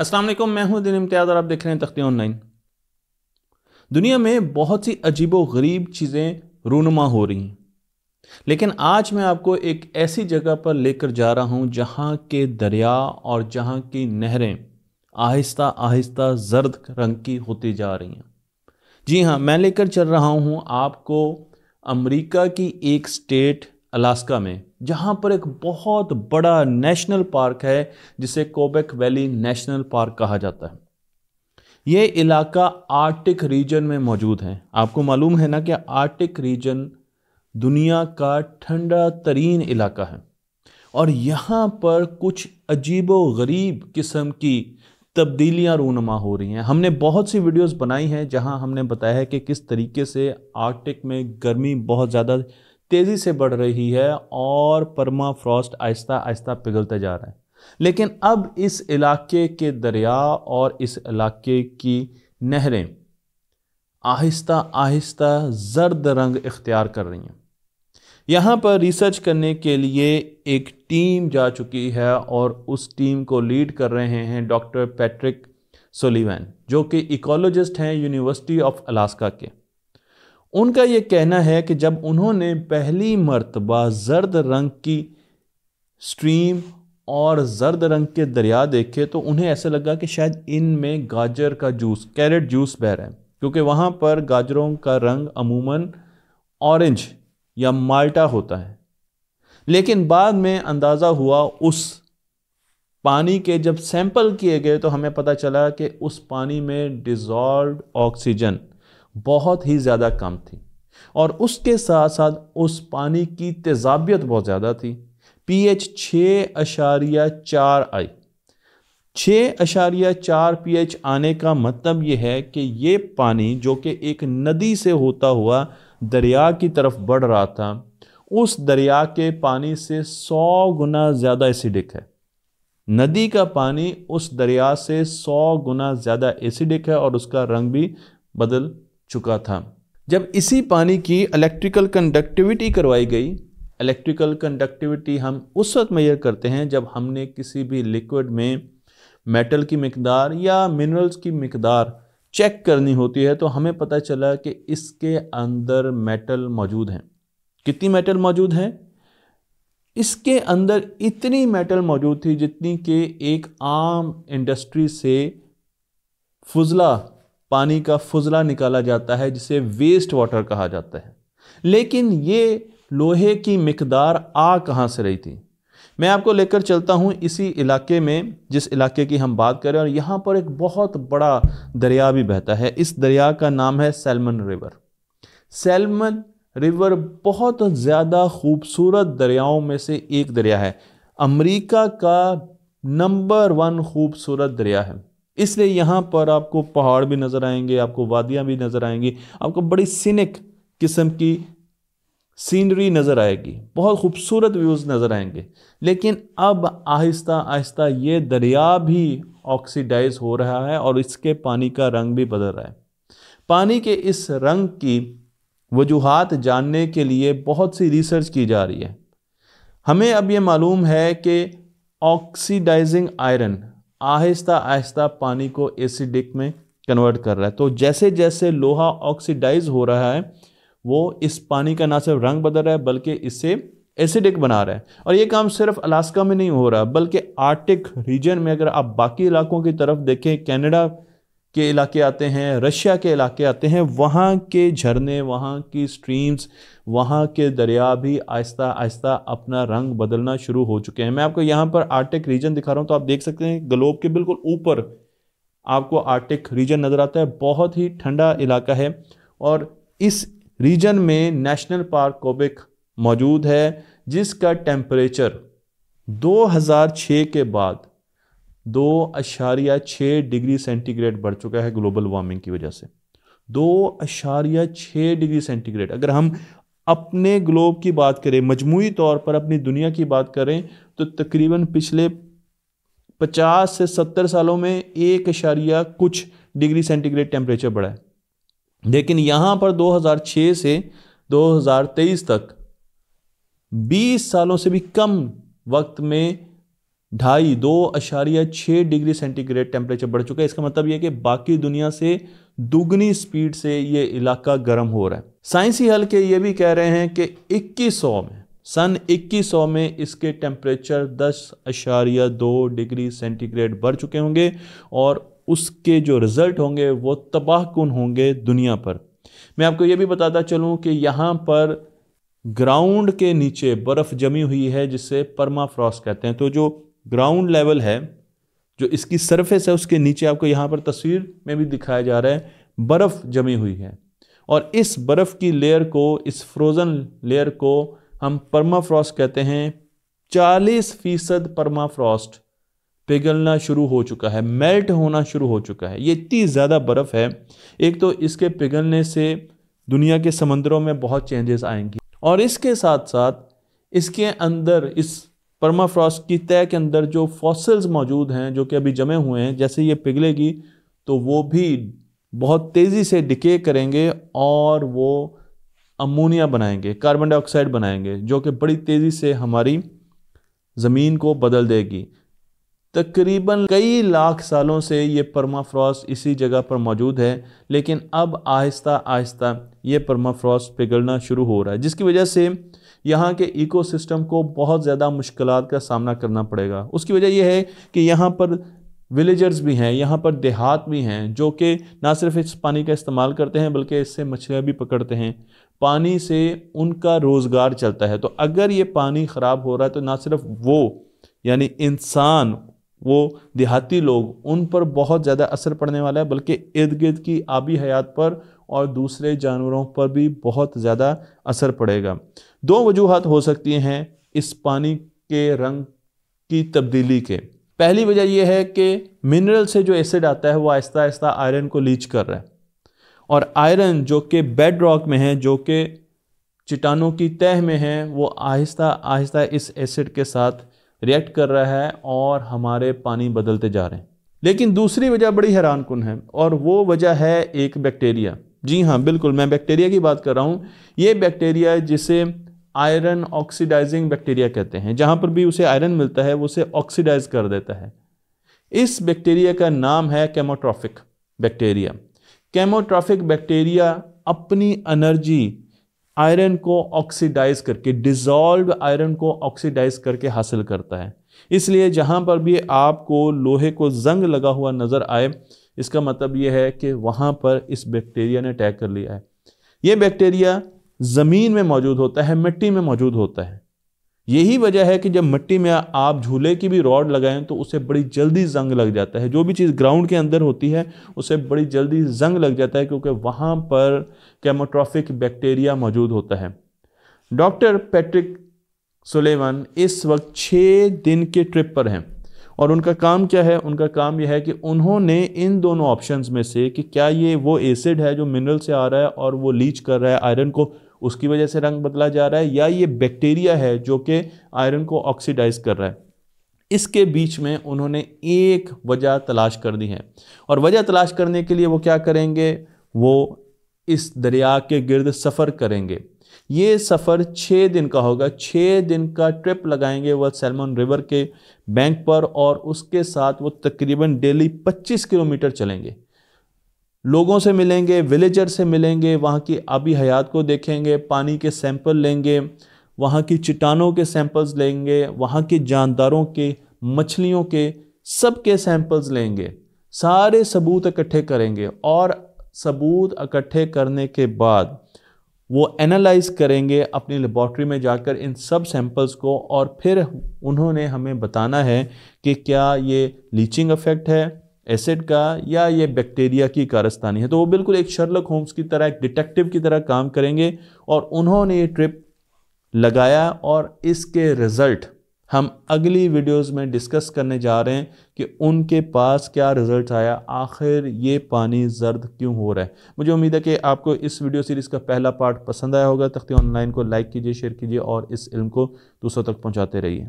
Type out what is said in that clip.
वालेकुम मैं हूं दिन इम्तियाज़ और आप देख रहे हैं तख्ती ऑनलाइन दुनिया में बहुत सी अजीब व गरीब चीज़ें रूनमा हो रही हैं लेकिन आज मैं आपको एक ऐसी जगह पर लेकर जा रहा हूं जहां के दरिया और जहां की नहरें आहिस्ता आहिस्ता जर्द रंग की होती जा रही हैं जी हाँ मैं लेकर चल रहा हूं आपको अमेरिका की एक स्टेट अलास्का में जहाँ पर एक बहुत बड़ा नेशनल पार्क है जिसे कोबेक वैली नेशनल पार्क कहा जाता है ये इलाका आर्टिक रीजन में मौजूद है आपको मालूम है ना कि आर्टिक रीजन दुनिया का ठंडा तरीन इलाका है और यहाँ पर कुछ अजीबो गरीब किस्म की तब्दीलियाँ रूनमा हो रही हैं हमने बहुत सी वीडियोस बनाई हैं जहाँ हमने बताया है कि किस तरीके से आर्टिक में गर्मी बहुत ज़्यादा तेज़ी से बढ़ रही है और परमा फ्रॉस्ट आहिस्ता आहिस्ता पिघलते जा रहा है लेकिन अब इस इलाके के दरिया और इस इलाके की नहरें आहिस्ता आहिस्ता जर्द रंग इख्तियार कर रही हैं यहाँ पर रिसर्च करने के लिए एक टीम जा चुकी है और उस टीम को लीड कर रहे हैं डॉक्टर पैट्रिक सोलिवैन जो कि इकोलॉजिस्ट हैं यूनिवर्सिटी ऑफ अलास्का के उनका ये कहना है कि जब उन्होंने पहली मरतबा जर्द रंग की स्ट्रीम और जर्द रंग के दरिया देखे तो उन्हें ऐसा लगा कि शायद इन में गाजर का जूस कैरेट जूस बह रहा है क्योंकि वहाँ पर गाजरों का रंग अमूमन ऑरेंज या माल्टा होता है लेकिन बाद में अंदाज़ा हुआ उस पानी के जब सैंपल किए गए तो हमें पता चला कि उस पानी में डिज़ोल्व ऑक्सीजन बहुत ही ज़्यादा कम थी और उसके साथ साथ उस पानी की तेजाबियत बहुत ज़्यादा थी पीएच छः अशारिया चार आई छः अशारिया चार पी आने का मतलब ये है कि ये पानी जो कि एक नदी से होता हुआ दरिया की तरफ बढ़ रहा था उस दरिया के पानी से सौ गुना ज़्यादा एसिडिक है नदी का पानी उस दरिया से सौ गुना ज़्यादा एसिडिक है और उसका रंग भी बदल चुका था जब इसी पानी की इलेक्ट्रिकल कंडक्टिविटी करवाई गई इलेक्ट्रिकल कंडक्टिविटी हम उस वक्त मैयर करते हैं जब हमने किसी भी लिक्विड में मेटल की मकदार या मिनरल्स की मकदार चेक करनी होती है तो हमें पता चला कि इसके अंदर मेटल मौजूद हैं कितनी मेटल मौजूद हैं इसके अंदर इतनी मेटल मौजूद थी जितनी कि एक आम इंडस्ट्री से फजला पानी का फुजला निकाला जाता है जिसे वेस्ट वाटर कहा जाता है लेकिन ये लोहे की मकदार आ कहाँ से रही थी मैं आपको लेकर चलता हूँ इसी इलाके में जिस इलाके की हम बात करें और यहाँ पर एक बहुत बड़ा दरिया भी बहता है इस दरिया का नाम है सैलमन रिवर सैलमन रिवर बहुत ज़्यादा खूबसूरत दरियाओं में से एक दरिया है अमेरिका का नंबर वन खूबसूरत दरिया है इसलिए यहाँ पर आपको पहाड़ भी नज़र आएंगे आपको वादियाँ भी नज़र आएंगी आपको बड़ी सीनिक किस्म की सीनरी नज़र आएगी बहुत खूबसूरत व्यूज़ नज़र आएंगे लेकिन अब आहिस्ता आहिस्ता ये दरिया भी ऑक्सीडाइज हो रहा है और इसके पानी का रंग भी बदल रहा है पानी के इस रंग की वजूहत जानने के लिए बहुत सी रिसर्च की जा रही है हमें अब ये मालूम है कि ऑक्सीडाइजिंग आयरन आहिस्ता आहिस्ता पानी को एसिडिक में कन्वर्ट कर रहा है तो जैसे जैसे लोहा ऑक्सीडाइज हो रहा है वो इस पानी का ना सिर्फ रंग बदल रहा है बल्कि इससे एसिडिक बना रहा है और ये काम सिर्फ अलास्का में नहीं हो रहा बल्कि आर्टिक रीजन में अगर आप बाकी इलाकों की तरफ देखें कैनेडा के इलाके आते हैं रशिया के इलाके आते हैं वहाँ के झरने वहाँ की स्ट्रीम्स वहाँ के दरिया भी आहिस्ता आहिस्ता अपना रंग बदलना शुरू हो चुके हैं मैं आपको यहाँ पर आर्टिक रीजन दिखा रहा हूँ तो आप देख सकते हैं ग्लोब के बिल्कुल ऊपर आपको आर्टिक रीजन नज़र आता है बहुत ही ठंडा इलाका है और इस रीजन में नेशनल पार्क कोबिक मौजूद है जिसका टेम्परेचर 2006 के बाद दो अशारिया छः डिग्री सेंटीग्रेड बढ़ चुका है ग्लोबल वार्मिंग की वजह से दो अशारिया छः डिग्री सेंटीग्रेड अगर हम अपने ग्लोब की बात करें मजमू तौर पर अपनी दुनिया की बात करें तो तकरीबन पिछले 50 से 70 सालों में एक अशारिया कुछ डिग्री सेंटीग्रेड टेम्परेचर बढ़ा है लेकिन यहाँ पर 2006 से 2023 तक 20 सालों से भी कम वक्त में ढाई दो अशारिया छः डिग्री सेंटीग्रेड टेम्परेचर बढ़ चुका है इसका मतलब यह कि बाकी दुनिया से दुगनी स्पीड से ये इलाका गर्म हो रहा है साइंसी हल्के ये भी कह रहे हैं कि 2100 में सन 2100 में इसके टेम्परेचर दस अशारिया दो डिग्री सेंटीग्रेड बढ़ चुके होंगे और उसके जो रिज़ल्ट होंगे वो तबाहकुन होंगे दुनिया पर मैं आपको ये भी बताता चलूँ कि यहाँ पर ग्राउंड के नीचे बर्फ़ जमी हुई है जिसे परमाफ्रॉस्ट कहते हैं तो जो ग्राउंड लेवल है जो इसकी सरफेस है उसके नीचे आपको यहाँ पर तस्वीर में भी दिखाया जा रहा है बर्फ़ जमी हुई है और इस बर्फ़ की लेयर को इस फ्रोज़न लेयर को हम परमाफ्रॉस्ट कहते हैं 40 फीसद परमाफ्रॉस्ट पिघलना शुरू हो चुका है मेल्ट होना शुरू हो चुका है ये इतनी ज़्यादा बर्फ़ है एक तो इसके पिघलने से दुनिया के समंदरों में बहुत चेंजेस आएंगी और इसके साथ साथ इसके अंदर इस परमाफ्रॉस्ट की तय के अंदर जो फॉसल्स मौजूद हैं जो कि अभी जमे हुए हैं जैसे ये पिघलेगी तो वो भी बहुत तेज़ी से डिके करेंगे और वो अमोनिया बनाएंगे कार्बन डाइऑक्साइड बनाएंगे जो कि बड़ी तेज़ी से हमारी ज़मीन को बदल देगी तकरीबन कई लाख सालों से ये परमाफ्रॉस्ट इसी जगह पर मौजूद है लेकिन अब आहिस्ता आहिस्ता ये परमाफ्रॉस्ट पिघलना शुरू हो रहा है जिसकी वजह से यहाँ के इकोसिस्टम को बहुत ज़्यादा मुश्किल का सामना करना पड़ेगा उसकी वजह यह है कि यहाँ पर विलेजर्स भी हैं यहाँ पर देहात भी हैं जो कि ना सिर्फ इस पानी का इस्तेमाल करते हैं बल्कि इससे मछलियाँ भी पकड़ते हैं पानी से उनका रोज़गार चलता है तो अगर ये पानी ख़राब हो रहा है तो ना सिर्फ वो यानी इंसान वो देहाती लोग उन पर बहुत ज़्यादा असर पड़ने वाला है बल्कि इर्द गिर्द की आबी हयात पर और दूसरे जानवरों पर भी बहुत ज़्यादा असर पड़ेगा दो वजूहत हो सकती हैं इस पानी के रंग की तब्दीली के पहली वजह यह है कि मिनरल से जो एसिड आता है वो आहिस्ता आहिस्ता आयरन को लीच कर रहा है और आयरन जो कि बेड रॉक में है जो कि चट्टानों की तह में है वो आहिस्ता आहिस्ता इस एसिड के साथ रिएक्ट कर रहा है और हमारे पानी बदलते जा रहे हैं लेकिन दूसरी वजह बड़ी हैरान कन है और वो वजह है एक बैक्टीरिया जी हाँ बिल्कुल मैं बैक्टीरिया की बात कर रहा हूँ ये बैक्टीरिया जिसे आयरन ऑक्सीडाइजिंग बैक्टीरिया कहते हैं जहाँ पर भी उसे आयरन मिलता है वो उसे ऑक्सीडाइज कर देता है इस बैक्टीरिया का नाम है केमोट्रॉफिक बैक्टीरिया केमोट्रॉफिक बैक्टीरिया अपनी एनर्जी आयरन को ऑक्सीडाइज करके डिजॉल्व आयरन को ऑक्सीडाइज करके हासिल करता है इसलिए जहाँ पर भी आपको लोहे को जंग लगा हुआ नज़र आए इसका मतलब यह है कि वहाँ पर इस बैक्टीरिया ने अटैक कर लिया है ये बैक्टीरिया ज़मीन में मौजूद होता है मिट्टी में मौजूद होता है यही वजह है कि जब मिट्टी में आप झूले की भी रॉड लगाएं तो उसे बड़ी जल्दी जंग लग जाता है जो भी चीज़ ग्राउंड के अंदर होती है उसे बड़ी जल्दी जंग लग जाता है क्योंकि वहाँ पर कैमोट्रॉफिक बैक्टीरिया मौजूद होता है डॉक्टर पैट्रिक सुलेवन इस वक्त छः दिन के ट्रिप पर हैं और उनका काम क्या है उनका काम यह है कि उन्होंने इन दोनों ऑप्शंस में से कि क्या ये वो एसिड है जो मिनरल से आ रहा है और वो लीच कर रहा है आयरन को उसकी वजह से रंग बदला जा रहा है या ये बैक्टीरिया है जो कि आयरन को ऑक्सीडाइज कर रहा है इसके बीच में उन्होंने एक वजह तलाश कर दी है और वजह तलाश करने के लिए वो क्या करेंगे वो इस दरिया के गिर्द सफ़र करेंगे ये सफ़र छः दिन का होगा छः दिन का ट्रिप लगाएंगे वह सैलमन रिवर के बैंक पर और उसके साथ वो तकरीबन डेली 25 किलोमीटर चलेंगे लोगों से मिलेंगे विलेजर से मिलेंगे वहाँ की आबी हयात को देखेंगे पानी के सैंपल लेंगे वहाँ की चट्टानों के सैंपल्स लेंगे वहाँ के जानदारों के मछलियों के सब के सैंपल्स लेंगे सारे सबूत इकट्ठे करेंगे और सबूत इकट्ठे करने के बाद वो एनालाइज करेंगे अपनी लेबॉर्ट्री में जाकर इन सब सैंपल्स को और फिर उन्होंने हमें बताना है कि क्या ये लीचिंग इफ़ेक्ट है एसिड का या ये बैक्टीरिया की कारस्तानी है तो वो बिल्कुल एक शर्लक होम्स की तरह एक डिटेक्टिव की तरह काम करेंगे और उन्होंने ये ट्रिप लगाया और इसके रिज़ल्ट हम अगली वीडियोस में डिस्कस करने जा रहे हैं कि उनके पास क्या रिजल्ट आया आखिर ये पानी जर्द क्यों हो रहा है मुझे उम्मीद है कि आपको इस वीडियो सीरीज़ का पहला पार्ट पसंद आया होगा तख्ती ऑनलाइन को लाइक कीजिए शेयर कीजिए और इस इल्म को दूसरों तक पहुँचाते रहिए